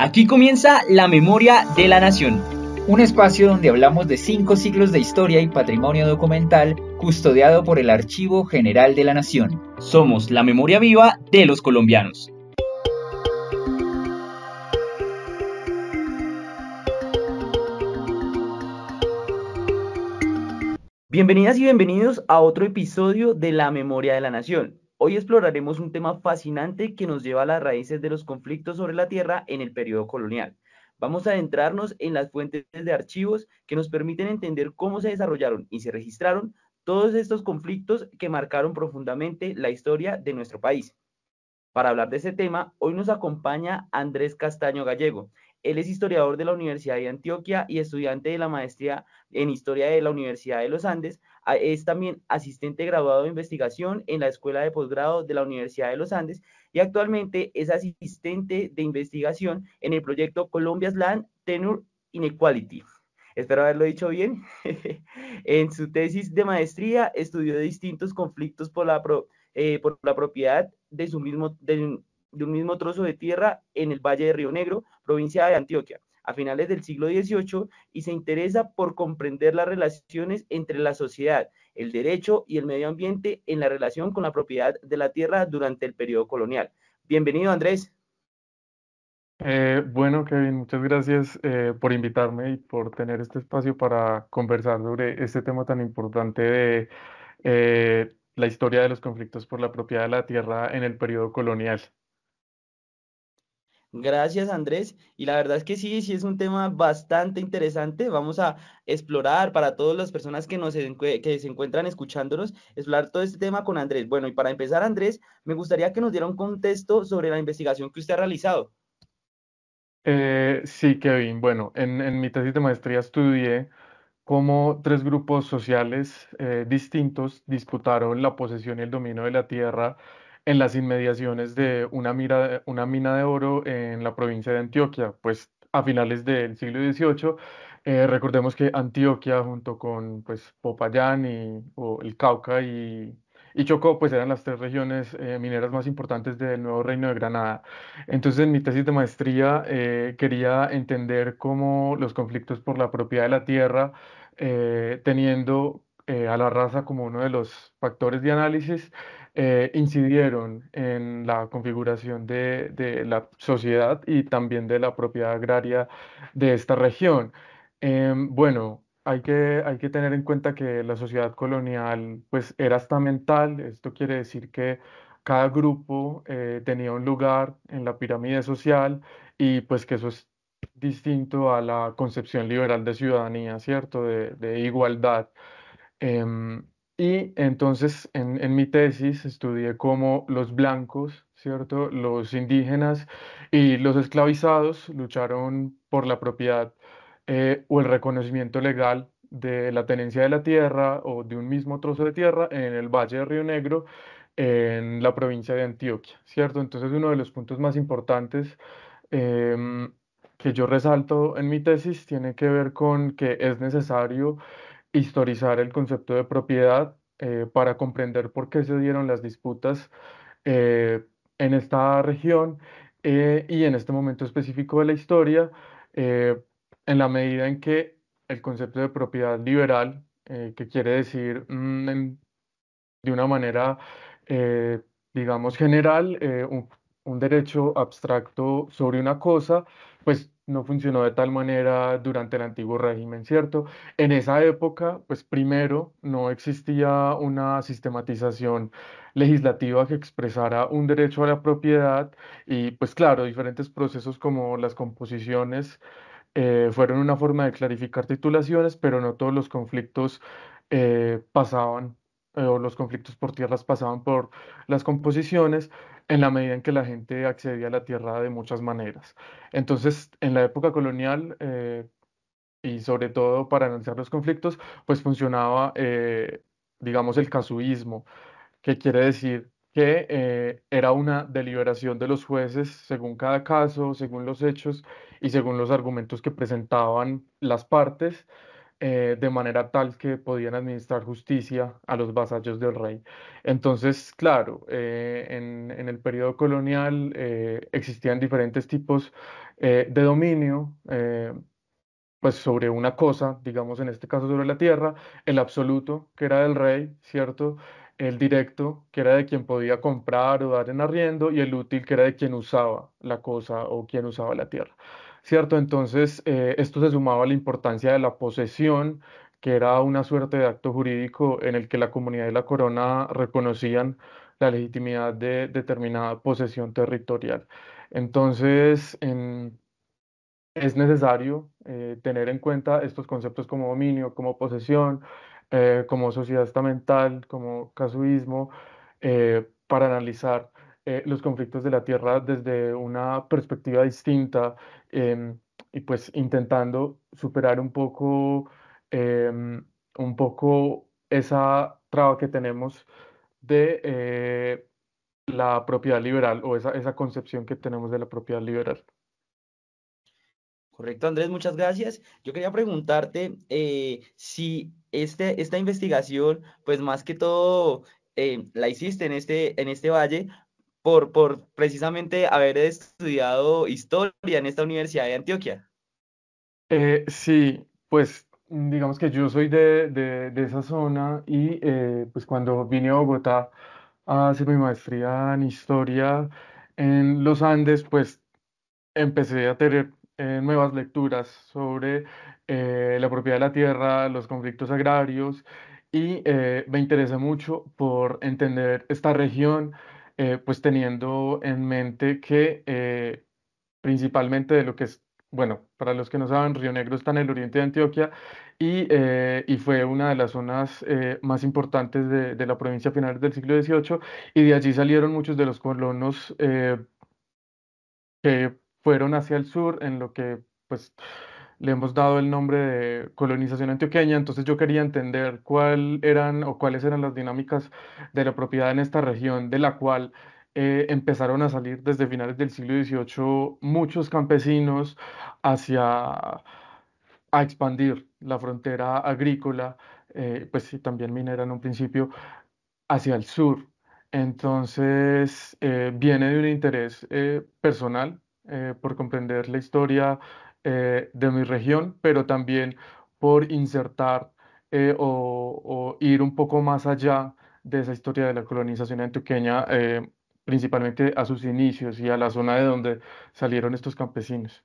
Aquí comienza La Memoria de la Nación. Un espacio donde hablamos de cinco siglos de historia y patrimonio documental custodiado por el Archivo General de la Nación. Somos la memoria viva de los colombianos. Bienvenidas y bienvenidos a otro episodio de La Memoria de la Nación. Hoy exploraremos un tema fascinante que nos lleva a las raíces de los conflictos sobre la tierra en el periodo colonial. Vamos a adentrarnos en las fuentes de archivos que nos permiten entender cómo se desarrollaron y se registraron todos estos conflictos que marcaron profundamente la historia de nuestro país. Para hablar de ese tema, hoy nos acompaña Andrés Castaño Gallego. Él es historiador de la Universidad de Antioquia y estudiante de la maestría en Historia de la Universidad de los Andes, es también asistente graduado de investigación en la Escuela de Posgrado de la Universidad de los Andes y actualmente es asistente de investigación en el proyecto Colombia's Land Tenure Inequality. Espero haberlo dicho bien. en su tesis de maestría estudió distintos conflictos por la, eh, propiedad de, su mismo, de un mismo trozo de tierra en el Valle de Río Negro, provincia de Antioquia a finales del siglo XVIII y se interesa por comprender las relaciones entre la sociedad, el derecho y el medio ambiente en la relación con la propiedad de la tierra durante el periodo colonial. Bienvenido, Andrés. Eh, bueno, Kevin, muchas gracias eh, por invitarme y por tener este espacio para conversar sobre este tema tan importante de eh, la historia de los conflictos por la propiedad de la tierra en el periodo colonial. Gracias, Andrés. Y la verdad es que sí, sí es un tema bastante interesante. Vamos a explorar para todas las personas que, nos, que se encuentran escuchándonos, explorar todo este tema con Andrés. Bueno, y para empezar, Andrés, me gustaría que nos diera un contexto sobre la investigación que usted ha realizado. Eh, sí, Kevin. Bueno, en, mi tesis de maestría estudié cómo tres grupos sociales eh, distintos disputaron la posesión y el dominio de la tierra en las inmediaciones de una, mira, una mina de oro en la provincia de Antioquia, pues a finales del siglo XVIII. Eh, recordemos que Antioquia junto con pues, Popayán y o el Cauca y, y Chocó, pues eran las tres regiones eh, mineras más importantes del nuevo reino de Granada. Entonces, en mi tesis de maestría eh, quería entender cómo los conflictos por la propiedad de la tierra, teniendo a la raza como uno de los factores de análisis, eh, incidieron en la configuración de, la sociedad y también de la propiedad agraria de esta región. Em, bueno, hay que, tener en cuenta que la sociedad colonial pues, era mental, esto quiere decir que cada grupo eh, tenía un lugar en la pirámide social y pues que eso es distinto a la concepción liberal de ciudadanía, ¿cierto? De, igualdad. Em, y entonces en, mi tesis estudié cómo los blancos, ¿cierto? Los indígenas y los esclavizados lucharon por la propiedad eh, o el reconocimiento legal de la tenencia de la tierra o de un mismo trozo de tierra en el Valle de Río Negro, en la provincia de Antioquia, ¿cierto? Entonces uno de los puntos más importantes em, que yo resalto en mi tesis tiene que ver con que es necesario historizar el concepto de propiedad eh, para comprender por qué se dieron las disputas eh, en esta región eh, y en este momento específico de la historia, en la medida en que el concepto de propiedad liberal, que quiere decir mm, de una manera, digamos, general, un, un derecho abstracto sobre una cosa, pues no funcionó de tal manera durante el antiguo régimen, ¿cierto? En esa época, pues primero, no existía una sistematización legislativa que expresara un derecho a la propiedad y pues claro, diferentes procesos como las composiciones eh, fueron una forma de clarificar titulaciones, pero no todos los conflictos eh, pasaban eh, o los conflictos por tierras pasaban por las composiciones en la medida en que la gente accedía a la tierra de muchas maneras. Entonces, en la época colonial, eh, y sobre todo para analizar los conflictos, pues funcionaba, eh, digamos, el casuismo, que quiere decir que era una deliberación de los jueces según cada caso, según los hechos y según los argumentos que presentaban las partes, eh, de manera tal que podían administrar justicia a los vasallos del rey. Entonces, claro, eh, en, el periodo colonial eh, existían diferentes tipos de dominio. pues sobre una cosa, digamos en este caso sobre la tierra, el absoluto, que era del rey, ¿cierto? el directo, que era de quien podía comprar o dar en arriendo, y el útil, que era de quien usaba la cosa o quien usaba la tierra. ¿cierto? Entonces, eh, esto se sumaba a la importancia de la posesión, que era una suerte de acto jurídico en el que la comunidad y la corona reconocían la legitimidad de determinada posesión territorial. Entonces, es necesario eh, tener en cuenta estos conceptos como dominio, como posesión, eh, como sociedad estamental, como casuismo, para analizar eh, los conflictos de la Tierra desde una perspectiva distinta em, y pues intentando superar un poco, em, un poco esa traba que tenemos de eh, la propiedad liberal o esa, esa concepción que tenemos de la propiedad liberal. Correcto, Andrés, muchas gracias. Yo quería preguntarte eh, si este, esta investigación, pues más que todo la hiciste en este, en este valle, por, por precisamente haber estudiado historia en esta Universidad de Antioquia. Eh, sí, pues digamos que yo soy de, de, esa zona y eh, pues cuando vine a Bogotá a hacer mi maestría en historia en los Andes, pues empecé a tener eh, nuevas lecturas sobre la propiedad de la tierra, los conflictos agrarios y me interesa mucho por entender esta región eh, pues teniendo en mente que eh, principalmente de lo que es, bueno, para los que no saben, Río Negro está en el oriente de Antioquia y, eh, fue una de las zonas más importantes de, de, la provincia a finales del siglo XVIII y de allí salieron muchos de los colonos que fueron hacia el sur en lo que pues le hemos dado el nombre de colonización antioqueña, entonces yo quería entender cuál eran o cuáles eran las dinámicas de la propiedad en esta región de la cual eh, empezaron a salir desde finales del siglo XVIII muchos campesinos hacia a expandir la frontera agrícola, eh, pues y también minera en un principio, hacia el sur. Entonces eh, viene de un interés personal por comprender la historia eh, de mi región, pero también por insertar eh, o, ir un poco más allá de esa historia de la colonización antioqueña, eh, principalmente a sus inicios y a la zona de donde salieron estos campesinos.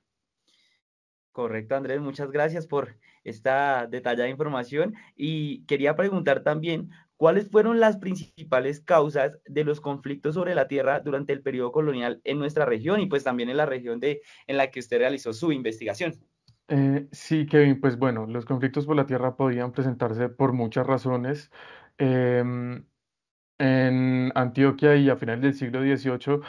Correcto, Andrés, muchas gracias por esta detallada información y quería preguntar también ¿Cuáles fueron las principales causas de los conflictos sobre la tierra durante el periodo colonial en nuestra región y pues también en la región de, en la que usted realizó su investigación? Eh, sí, Kevin, pues bueno, los conflictos por la tierra podían presentarse por muchas razones. Em, en Antioquia y a finales del siglo XVIII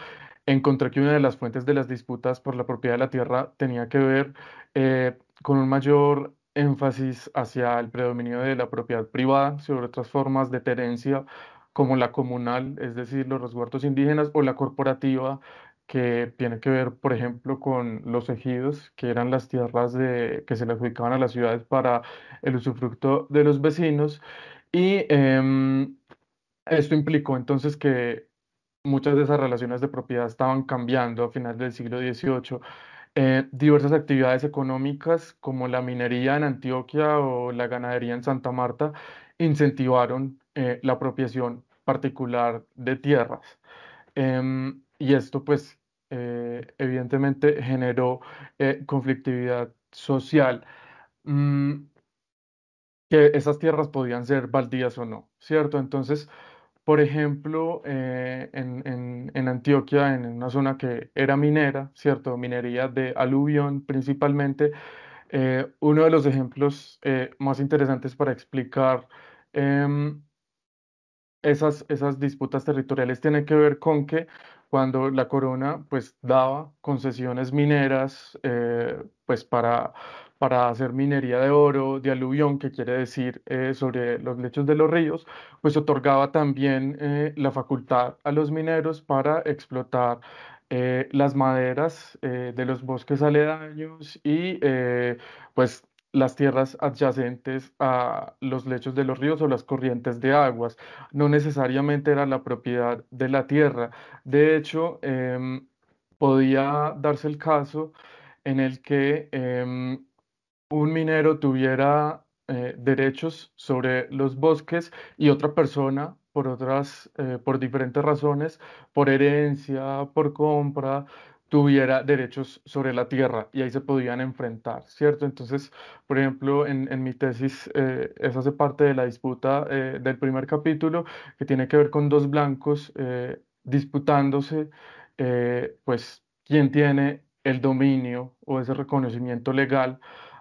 encontré que una de las fuentes de las disputas por la propiedad de la tierra tenía que ver eh, con un mayor énfasis hacia el predominio de la propiedad privada sobre otras formas de tenencia como la comunal, es decir, los resguardos indígenas, o la corporativa, que tiene que ver, por ejemplo, con los ejidos, que eran las tierras que se le adjudicaban a las ciudades para el usufructo de los vecinos. Y em, esto implicó entonces que muchas de esas relaciones de propiedad estaban cambiando a finales del siglo XVIII eh, diversas actividades económicas como la minería en Antioquia o la ganadería en Santa Marta incentivaron eh, la apropiación particular de tierras. Em, y esto pues eh, evidentemente generó conflictividad social. Mm, que esas tierras podían ser baldías o no, ¿cierto? Entonces, por ejemplo, eh, en, Antioquia, en una zona que era minera, ¿cierto? Minería de aluvión principalmente. Eh, uno de los ejemplos eh, más interesantes para explicar em, esas, esas disputas territoriales tiene que ver con que cuando la corona pues daba concesiones mineras pues para para hacer minería de oro, de aluvión, que quiere decir eh, sobre los lechos de los ríos, pues otorgaba también eh, la facultad a los mineros para explotar eh, las maderas de los bosques aledaños y pues las tierras adyacentes a los lechos de los ríos o las corrientes de aguas. No necesariamente era la propiedad de la tierra. De hecho, em, podía darse el caso en el que em, un minero tuviera eh, derechos sobre los bosques y otra persona por otras, eh, por diferentes razones, por herencia, por compra, tuviera derechos sobre la tierra y ahí se podían enfrentar, ¿cierto? Entonces, por ejemplo, en, mi tesis, eh, esa hace parte de la disputa eh, del primer capítulo, que tiene que ver con dos blancos disputándose, pues, quién tiene el dominio o ese reconocimiento legal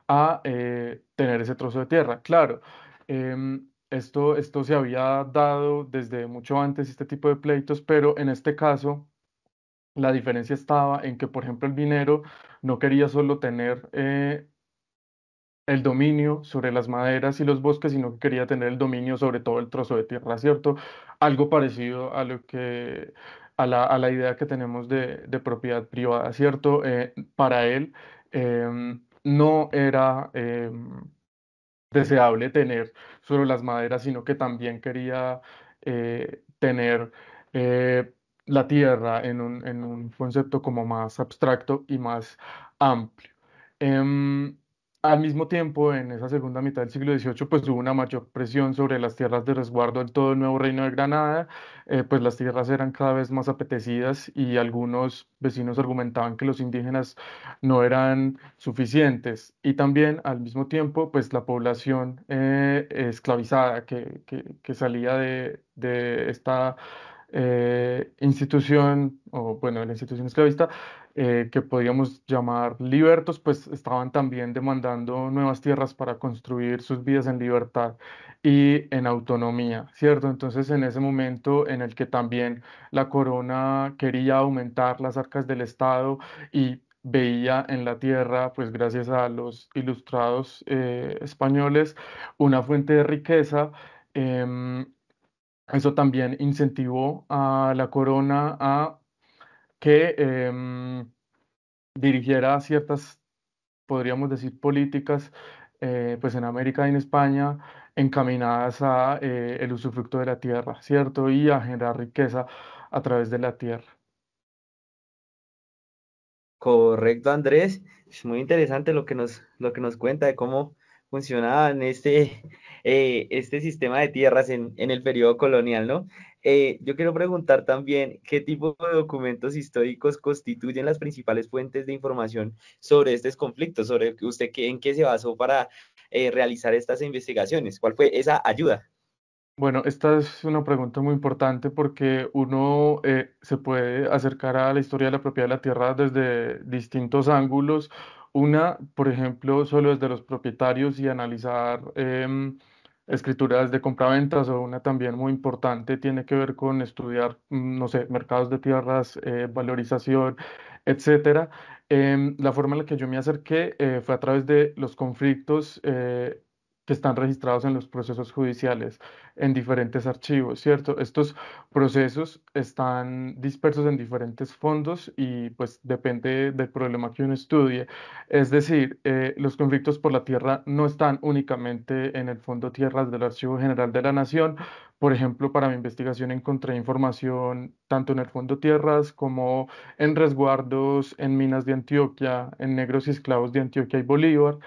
a eh, tener ese trozo de tierra. Claro, em, esto, esto se había dado desde mucho antes, este tipo de pleitos, pero en este caso la diferencia estaba en que, por ejemplo, el minero no quería solo tener eh, el dominio sobre las maderas y los bosques, sino que quería tener el dominio sobre todo el trozo de tierra, ¿cierto? Algo parecido a lo que... A la, idea que tenemos de, de propiedad privada, ¿cierto? Eh, para él, em, no era em, deseable tener solo las maderas, sino que también quería eh, tener eh, la tierra en un, concepto como más abstracto y más amplio. Em, al mismo tiempo, en esa segunda mitad del siglo XVIII, pues hubo una mayor presión sobre las tierras de resguardo en todo el nuevo reino de Granada, eh, pues las tierras eran cada vez más apetecidas y algunos vecinos argumentaban que los indígenas no eran suficientes. Y también, al mismo tiempo, pues la población eh, esclavizada que, salía de, esta eh, institución, o bueno, de la institución esclavista, eh, que podíamos llamar libertos, pues estaban también demandando nuevas tierras para construir sus vidas en libertad y en autonomía, ¿cierto? Entonces, en ese momento en el que también la corona quería aumentar las arcas del Estado y veía en la tierra, pues gracias a los ilustrados eh, españoles, una fuente de riqueza. Em, eso también incentivó a la corona a que em, dirigiera ciertas, podríamos decir, políticas eh, pues en América y en España encaminadas a eh, el usufructo de la tierra, ¿cierto? Y a generar riqueza a través de la tierra. Correcto, Andrés. Es muy interesante lo que nos, lo que nos cuenta de cómo funcionaban este, eh, este sistema de tierras en, en el periodo colonial, ¿no? Eh, yo quiero preguntar también qué tipo de documentos históricos constituyen las principales fuentes de información sobre estos conflictos, sobre usted qué, en qué se basó para eh, realizar estas investigaciones, cuál fue esa ayuda. Bueno, esta es una pregunta muy importante porque uno se puede acercar a la historia de la propiedad de la tierra desde distintos ángulos. Una, por ejemplo, solo desde los propietarios y analizar em, escrituras de compraventas o una también muy importante tiene que ver con estudiar, mm, no sé, mercados de tierras, eh, valorización, etcétera. Em, la forma en la que yo me acerqué eh, fue a través de los conflictos eh, que están registrados en los procesos judiciales, en diferentes archivos, ¿cierto? Estos procesos están dispersos en diferentes fondos y pues depende del problema que uno estudie. Es decir, eh, los conflictos por la tierra no están únicamente en el Fondo Tierras del Archivo General de la Nación. Por ejemplo, para mi investigación encontré información tanto en el Fondo Tierras como en resguardos en minas de Antioquia, en negros y esclavos de Antioquia y Bolívar.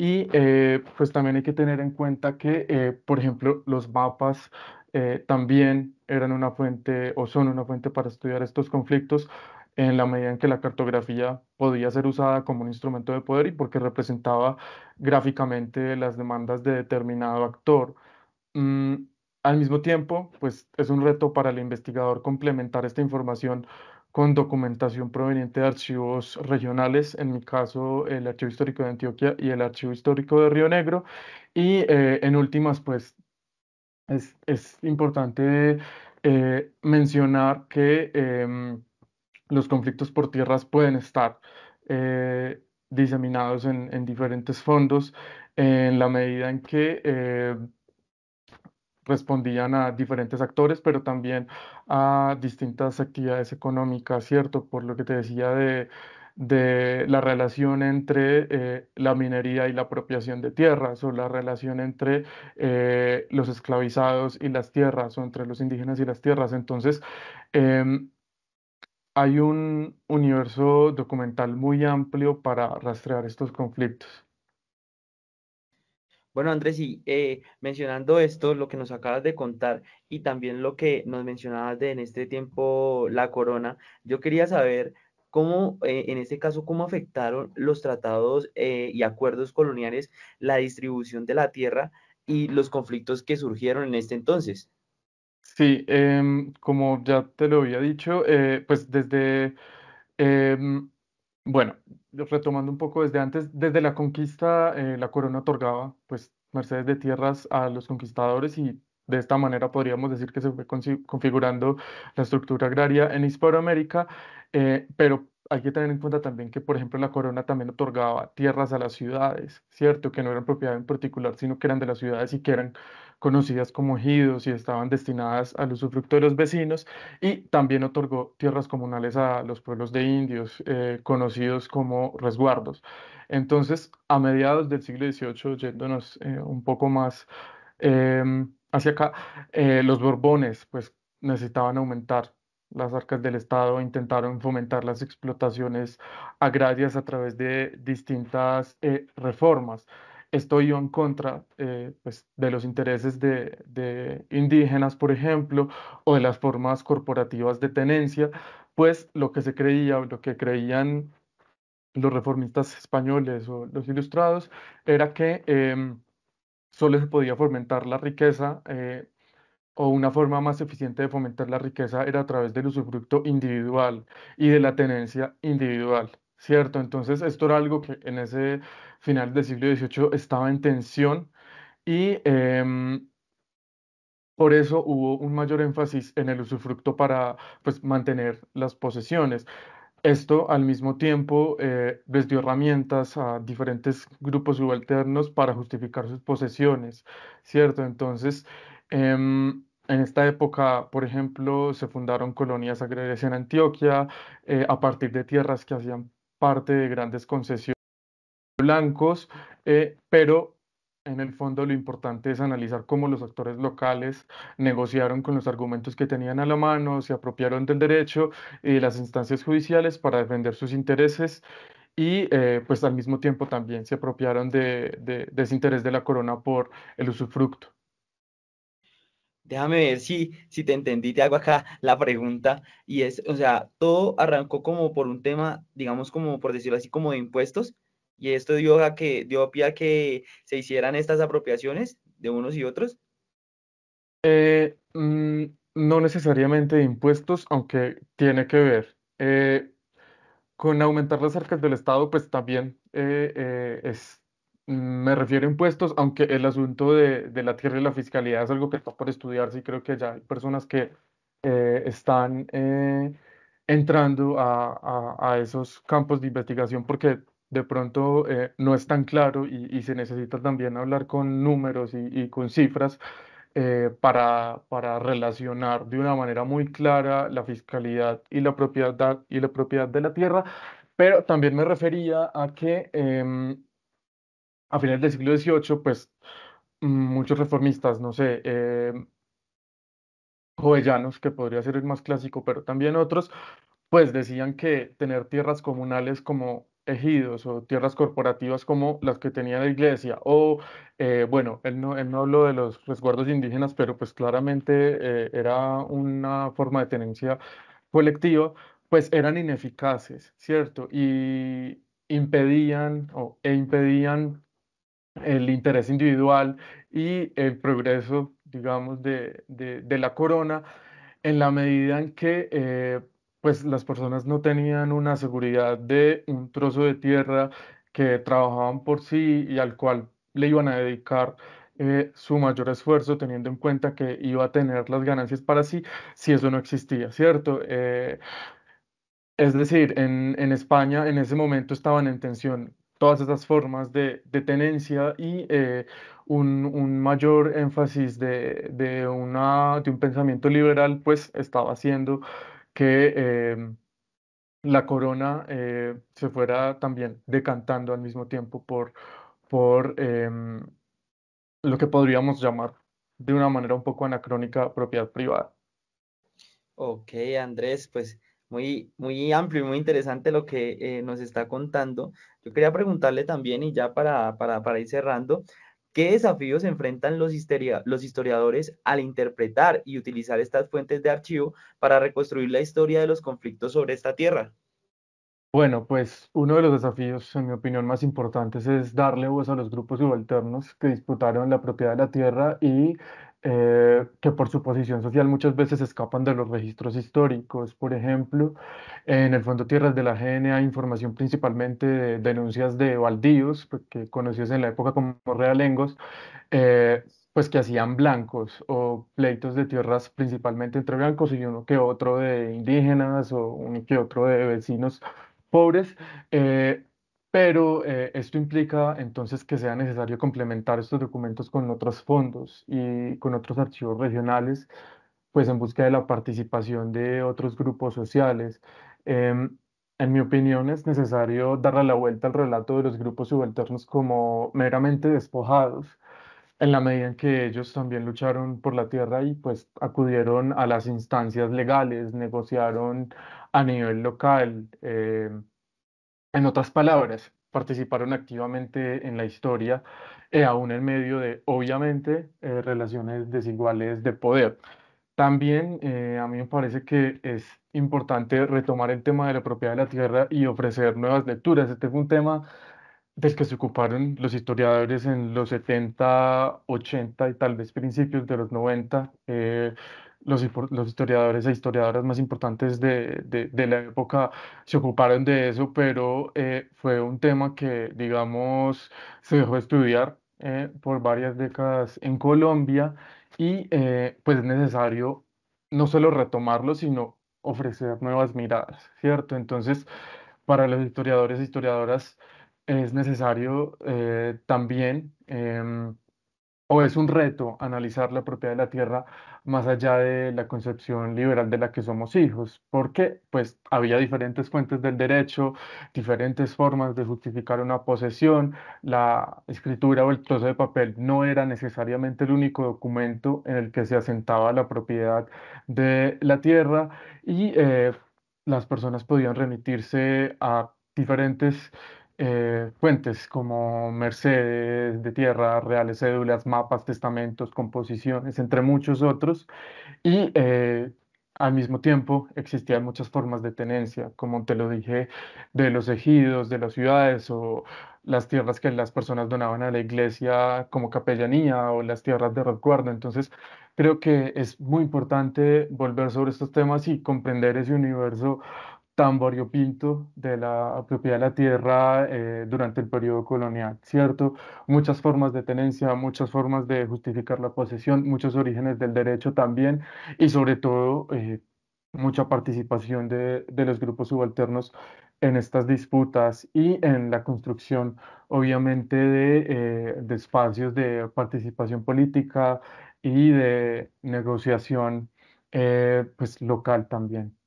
Y eh, pues también hay que tener en cuenta que, eh, por ejemplo, los mapas eh, también eran una fuente o son una fuente para estudiar estos conflictos en la medida en que la cartografía podía ser usada como un instrumento de poder y porque representaba gráficamente las demandas de determinado actor. Mm, al mismo tiempo, pues es un reto para el investigador complementar esta información con documentación proveniente de archivos regionales, en mi caso el Archivo Histórico de Antioquia y el Archivo Histórico de Río Negro. Y eh, en últimas, pues es, es importante eh, mencionar que em, los conflictos por tierras pueden estar eh, diseminados en, en, diferentes fondos en la medida en que respondían a diferentes actores, pero también a distintas actividades económicas, ¿cierto? Por lo que te decía de, la relación entre eh, la minería y la apropiación de tierras, o la relación entre eh, los esclavizados y las tierras, o entre los indígenas y las tierras. Entonces, em, hay un universo documental muy amplio para rastrear estos conflictos. Bueno, Andrés, y eh, mencionando esto, lo que nos acabas de contar y también lo que nos mencionabas de en este tiempo la corona, yo quería saber cómo, eh, en este caso, cómo afectaron los tratados eh, y acuerdos coloniales la distribución de la tierra y los conflictos que surgieron en este entonces. Sí, em, como ya te lo había dicho, pues desde, em, bueno, retomando un poco desde antes, desde la conquista eh, la corona otorgaba pues mercedes de tierras a los conquistadores y de esta manera podríamos decir que se fue configurando la estructura agraria en Hispanoamérica, eh, pero hay que tener en cuenta también que, por ejemplo, la corona también otorgaba tierras a las ciudades, ¿cierto? Que no eran propiedad en particular, sino que eran de las ciudades y que eran conocidas como ejidos y estaban destinadas al usufructo de los vecinos y también otorgó tierras comunales a los pueblos de indios, eh, conocidos como resguardos. Entonces, a mediados del siglo XVIII, yéndonos eh, un poco más em, hacia acá, eh, los Borbones pues, necesitaban aumentar las arcas del Estado e intentaron fomentar las explotaciones agrarias a través de distintas reformas estoy en contra eh, pues, de los intereses de, indígenas, por ejemplo, o de las formas corporativas de tenencia, pues lo que se creía, lo que creían los reformistas españoles o los ilustrados, era que em, solo se podía fomentar la riqueza eh, o una forma más eficiente de fomentar la riqueza era a través del usufructo individual y de la tenencia individual. ¿cierto? Entonces esto era algo que en ese final del siglo XVIII estaba en tensión y em, por eso hubo un mayor énfasis en el usufructo para pues, mantener las posesiones. Esto al mismo tiempo eh, les dio herramientas a diferentes grupos subalternos para justificar sus posesiones, ¿cierto? Entonces, em, en esta época, por ejemplo, se fundaron colonias agrarias en Antioquia eh, a partir de tierras que hacían parte de grandes concesiones blancos, eh, pero en el fondo lo importante es analizar cómo los actores locales negociaron con los argumentos que tenían a la mano, se apropiaron del derecho y las instancias judiciales para defender sus intereses y eh, pues al mismo tiempo también se apropiaron de, de ese interés de la corona por el usufructo. Déjame ver si, si te entendí, te hago acá la pregunta. Y es, o sea, todo arrancó como por un tema, digamos, como por decirlo así, como de impuestos. Y esto dio a que dio pie a que se hicieran estas apropiaciones de unos y otros. Eh, mm, no necesariamente de impuestos, aunque tiene que ver. Eh, con aumentar las arcas del Estado, pues también eh, es me refiero a impuestos, aunque el asunto de, de la tierra y la fiscalidad es algo que está por estudiar. Sí creo que ya hay personas que eh, están eh, entrando a, a, esos campos de investigación porque de pronto eh, no es tan claro y, y, se necesita también hablar con números y, y con cifras para, para relacionar de una manera muy clara la fiscalidad y la propiedad, y la propiedad de la tierra, pero también me refería a que em, a finales del siglo XVIII, pues muchos reformistas, no sé, eh, jovellanos, que podría ser el más clásico, pero también otros, pues decían que tener tierras comunales como ejidos o tierras corporativas como las que tenía la iglesia, o eh, bueno, él no, él habló de los resguardos indígenas, pero pues claramente eh, era una forma de tenencia colectiva, pues eran ineficaces, ¿cierto? Y impedían o, e impedían el interés individual y el progreso, digamos, de, la corona, en la medida en que eh, pues las personas no tenían una seguridad de un trozo de tierra que trabajaban por sí y al cual le iban a dedicar eh, su mayor esfuerzo teniendo en cuenta que iba a tener las ganancias para sí si eso no existía, ¿cierto? Eh, es decir, en, en España en ese momento estaban en tensión todas esas formas de, tenencia y eh, un, mayor énfasis de, un pensamiento liberal, pues estaba haciendo que em, la corona eh, se fuera también decantando al mismo tiempo por, por em, lo que podríamos llamar de una manera un poco anacrónica propiedad privada. Ok, Andrés, pues muy, muy amplio y muy interesante lo que eh, nos está contando. Yo quería preguntarle también, y ya para, para, para ir cerrando, ¿qué desafíos enfrentan los, los historiadores al interpretar y utilizar estas fuentes de archivo para reconstruir la historia de los conflictos sobre esta tierra? Bueno, pues uno de los desafíos, en mi opinión, más importantes es darle voz a los grupos subalternos que disputaron la propiedad de la tierra y eh, que por su posición social muchas veces escapan de los registros históricos. Por ejemplo, en el Fondo Tierras de la GNA hay información principalmente de denuncias de baldíos, pues, que conocidos en la época como realengos, eh, pues que hacían blancos o pleitos de tierras principalmente entre blancos y uno que otro de indígenas o uno que otro de vecinos pobres. Eh, pero eh, esto implica entonces que sea necesario complementar estos documentos con otros fondos y con otros archivos regionales, pues en busca de la participación de otros grupos sociales. Em, en mi opinión es necesario darle la vuelta al relato de los grupos subalternos como meramente despojados, en la medida en que ellos también lucharon por la tierra y pues acudieron a las instancias legales, negociaron a nivel local. Eh, en otras palabras, participaron activamente en la historia, eh, aún en medio de, obviamente, eh, relaciones desiguales de poder. También eh, a mí me parece que es importante retomar el tema de la propiedad de la tierra y ofrecer nuevas lecturas. Este fue un tema del que se ocuparon los historiadores en los 70, 80 y tal vez principios de los 90 los, historiadores e historiadoras más importantes de, la época se ocuparon de eso, pero eh, fue un tema que, digamos, se dejó estudiar eh, por varias décadas en Colombia y eh, pues es necesario no solo retomarlo, sino ofrecer nuevas miradas, ¿cierto? Entonces, para los historiadores e historiadoras es necesario también em, o es un reto analizar la propiedad de la tierra más allá de la concepción liberal de la que somos hijos, porque pues había diferentes fuentes del derecho, diferentes formas de justificar una posesión, la escritura o el trozo de papel no era necesariamente el único documento en el que se asentaba la propiedad de la tierra y eh, las personas podían remitirse a diferentes puentes eh, fuentes como Mercedes de tierra, reales cédulas, mapas, testamentos, composiciones, entre muchos otros. Y eh, al mismo tiempo existían muchas formas de tenencia, como te lo dije, de los ejidos, de las ciudades o las tierras que las personas donaban a la iglesia como capellanía o las tierras de recuerdo. Entonces, creo que es muy importante volver sobre estos temas y comprender ese universo tan variopinto de la propiedad de la tierra eh, durante el periodo colonial, ¿cierto? Muchas formas de tenencia, muchas formas de justificar la posesión, muchos orígenes del derecho también y sobre todo eh, mucha participación de, los grupos subalternos en estas disputas y en la construcción, obviamente, de, eh, de espacios de participación política y de negociación pues, local también.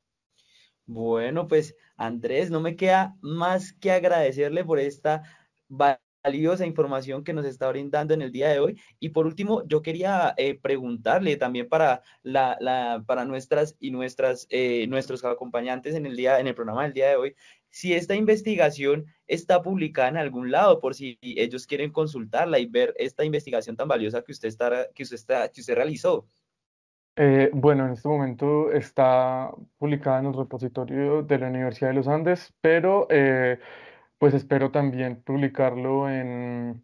Bueno, pues Andrés, no me queda más que agradecerle por esta valiosa información que nos está brindando en el día de hoy. Y por último, yo quería eh, preguntarle también para, la, para nuestras y nuestras, eh, nuestros acompañantes en el, día, en el programa del día de hoy, si esta investigación está publicada en algún lado, por si ellos quieren consultarla y ver esta investigación tan valiosa que usted, está, que usted, está, que usted realizó. Eh, bueno, en este momento está publicada en el repositorio de la Universidad de los Andes, pero eh, pues espero también publicarlo en,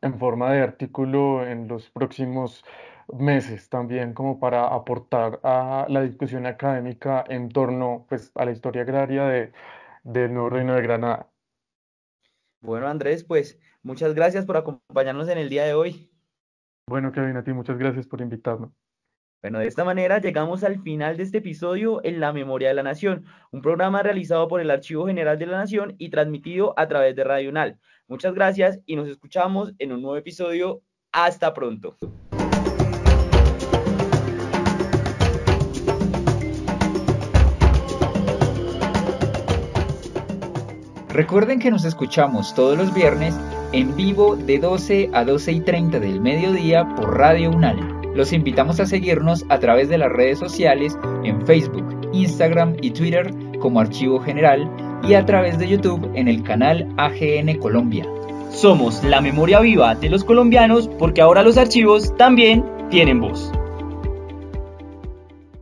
en forma de artículo en los próximos meses también como para aportar a la discusión académica en torno pues, a la historia agraria de, del Nuevo Reino de Granada. Bueno, Andrés, pues muchas gracias por acompañarnos en el día de hoy. Bueno, Kevin, a ti muchas gracias por invitarme. Bueno, de esta manera llegamos al final de este episodio en La Memoria de la Nación, un programa realizado por el Archivo General de la Nación y transmitido a través de Radio Unal. Muchas gracias y nos escuchamos en un nuevo episodio. Hasta pronto. Recuerden que nos escuchamos todos los viernes en vivo de 12 a 12 y 30 del mediodía por Radio Unal. Los invitamos a seguirnos a través de las redes sociales en Facebook, Instagram y Twitter como Archivo General y a través de YouTube en el canal AGN Colombia. Somos la memoria viva de los colombianos porque ahora los archivos también tienen voz.